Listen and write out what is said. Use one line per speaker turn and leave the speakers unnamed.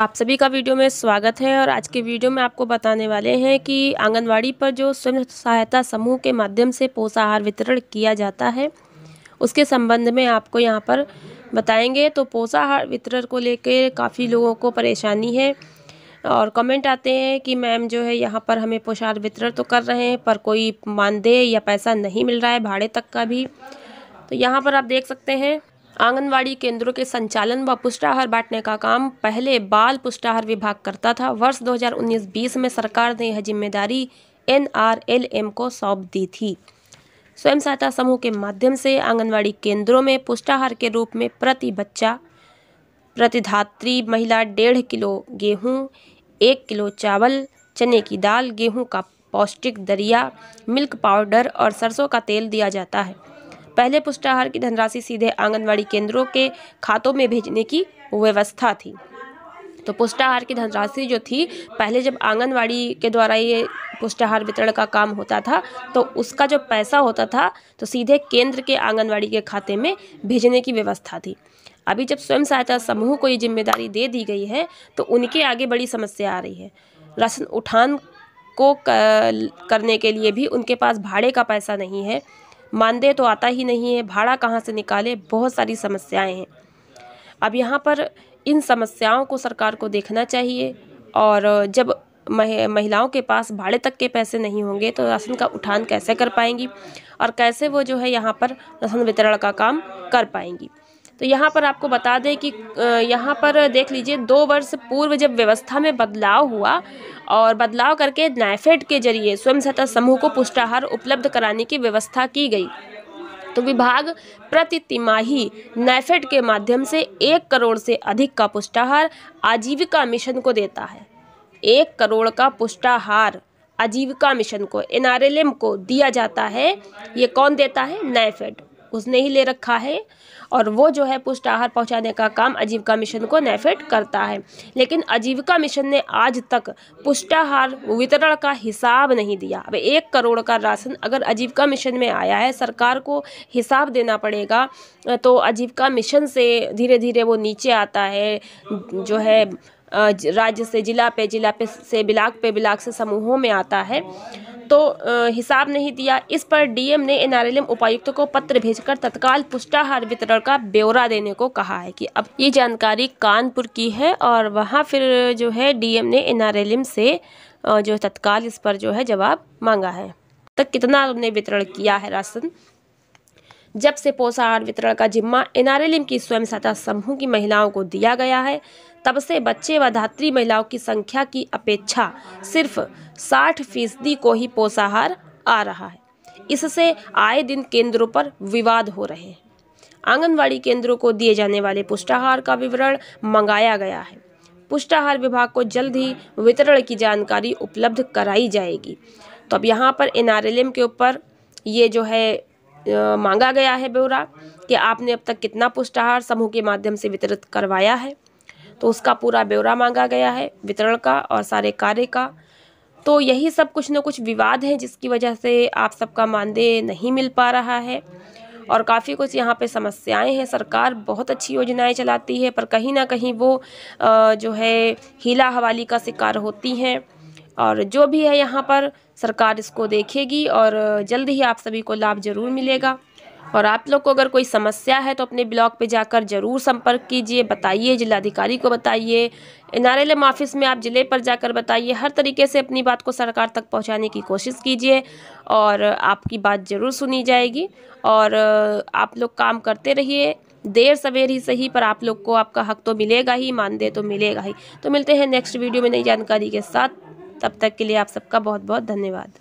आप सभी का वीडियो में स्वागत है और आज के वीडियो में आपको बताने वाले हैं कि आंगनवाड़ी पर जो स्वयं सहायता समूह के माध्यम से पोषाहार वितरण किया जाता है उसके संबंध में आपको यहाँ पर बताएंगे तो पोषाहार वितरण को लेकर काफ़ी लोगों को परेशानी है और कमेंट आते हैं कि मैम जो है यहाँ पर हमें पोषाहार वितरण तो कर रहे हैं पर कोई मानदेय या पैसा नहीं मिल रहा है भाड़े तक का भी तो यहाँ पर आप देख सकते हैं आंगनवाड़ी केंद्रों के संचालन व पुष्टाहार बांटने का काम पहले बाल पुष्टाहार विभाग करता था वर्ष 2019-20 में सरकार ने यह जिम्मेदारी एनआरएलएम को सौंप दी थी स्वयं सहायता समूह के माध्यम से आंगनवाड़ी केंद्रों में पुष्टाहार के रूप में प्रति बच्चा प्रतिधात्री महिला डेढ़ किलो गेहूँ एक किलो चावल चने की दाल गेहूँ का पौष्टिक दरिया मिल्क पाउडर और सरसों का तेल दिया जाता है पहले पुष्टाहार की धनराशि सीधे आंगनबाड़ी केंद्रों के खातों में भेजने की व्यवस्था थी तो पुष्टाहार की धनराशि जो थी पहले जब आंगनवाड़ी के द्वारा ये पुष्टाहार वितरण का काम होता था तो उसका जो पैसा होता था तो सीधे केंद्र के आंगनवाड़ी के खाते में भेजने की व्यवस्था थी अभी जब स्वयं सहायता समूह को ये जिम्मेदारी दे दी गई है तो उनके आगे बड़ी समस्या आ रही है राशन उठान को करने के लिए भी उनके पास भाड़े का पैसा नहीं है मानदेय तो आता ही नहीं है भाड़ा कहाँ से निकाले बहुत सारी समस्याएं हैं अब यहाँ पर इन समस्याओं को सरकार को देखना चाहिए और जब मह, महिलाओं के पास भाड़े तक के पैसे नहीं होंगे तो राशन का उठान कैसे कर पाएंगी और कैसे वो जो है यहाँ पर राशन वितरण का काम कर पाएंगी तो यहाँ पर आपको बता दें कि यहाँ पर देख लीजिए दो वर्ष पूर्व जब व्यवस्था में बदलाव हुआ और बदलाव करके नाइफेड के जरिए स्वयं सहायता समूह को पुष्टाहार उपलब्ध कराने की व्यवस्था की गई तो विभाग प्रति तिमाही नाइफेड के माध्यम से एक करोड़ से अधिक का पुष्टाहार आजीविका मिशन को देता है एक करोड़ का पुष्टाहार आजीविका मिशन को एनआरएलएम को दिया जाता है ये कौन देता है नाइफेड उसने ही ले रखा है और वो जो है पुष्ट आहार पहुंचाने का काम आजीविका मिशन को नेफेड करता है लेकिन आजीविका मिशन ने आज तक पुष्टाहार वितरण का हिसाब नहीं दिया अब एक करोड़ का राशन अगर आजीविका मिशन में आया है सरकार को हिसाब देना पड़ेगा तो आजीविका मिशन से धीरे धीरे वो नीचे आता है जो है राज्य से जिला पे जिला पे से ब्लाक पे ब्लाक से समूहों में आता है तो हिसाब नहीं दिया इस पर डीएम ने एनआरएलएम उपायुक्त को पत्र भेजकर तत्काल पुष्टाहार वितरण का ब्यौरा देने को कहा है कि अब ये जानकारी कानपुर की है और वहाँ फिर जो है डीएम ने एनआरएलएम से जो तत्काल इस पर जो है जवाब मांगा है तक कितना उन्होंने वितरण किया है राशन जब से पोषाहार वितरण का जिम्मा एनआरएलएम की स्वयं सहायता समूह की महिलाओं को दिया गया है तब से बच्चे व धात्री महिलाओं की संख्या की अपेक्षा सिर्फ साठ फीसदी को ही पोषाहार आ रहा है इससे आए दिन केंद्रों पर विवाद हो रहे हैं आंगनवाड़ी केंद्रों को दिए जाने वाले पुष्टाहार का विवरण मंगाया गया है पुष्टाहार विभाग को जल्द ही वितरण की जानकारी उपलब्ध कराई जाएगी तो अब यहाँ पर एन के ऊपर ये जो है मांगा गया है ब्यौरा कि आपने अब तक कितना पुष्टाहार समूह के माध्यम से वितरित करवाया है तो उसका पूरा ब्यौरा मांगा गया है वितरण का और सारे कार्य का तो यही सब कुछ न कुछ विवाद हैं जिसकी वजह से आप सबका मानदेय नहीं मिल पा रहा है और काफ़ी कुछ यहाँ पे समस्याएं हैं सरकार बहुत अच्छी योजनाएं चलाती है पर कहीं ना कहीं वो जो है हीला हवाली का शिकार होती हैं और जो भी है यहाँ पर सरकार इसको देखेगी और जल्द ही आप सभी को लाभ ज़रूर मिलेगा और आप लोग को अगर कोई समस्या है तो अपने ब्लॉक पे जाकर ज़रूर संपर्क कीजिए बताइए जिलाधिकारी को बताइए N R L M office में आप ज़िले पर जाकर बताइए हर तरीके से अपनी बात को सरकार तक पहुंचाने की कोशिश कीजिए और आपकी बात ज़रूर सुनी जाएगी और आप लोग काम करते रहिए देर सवेर ही सही पर आप लोग को आपका हक तो मिलेगा ही मानदेय तो मिलेगा ही तो मिलते हैं नेक्स्ट वीडियो में नई जानकारी के साथ तब तक के लिए आप सबका बहुत बहुत धन्यवाद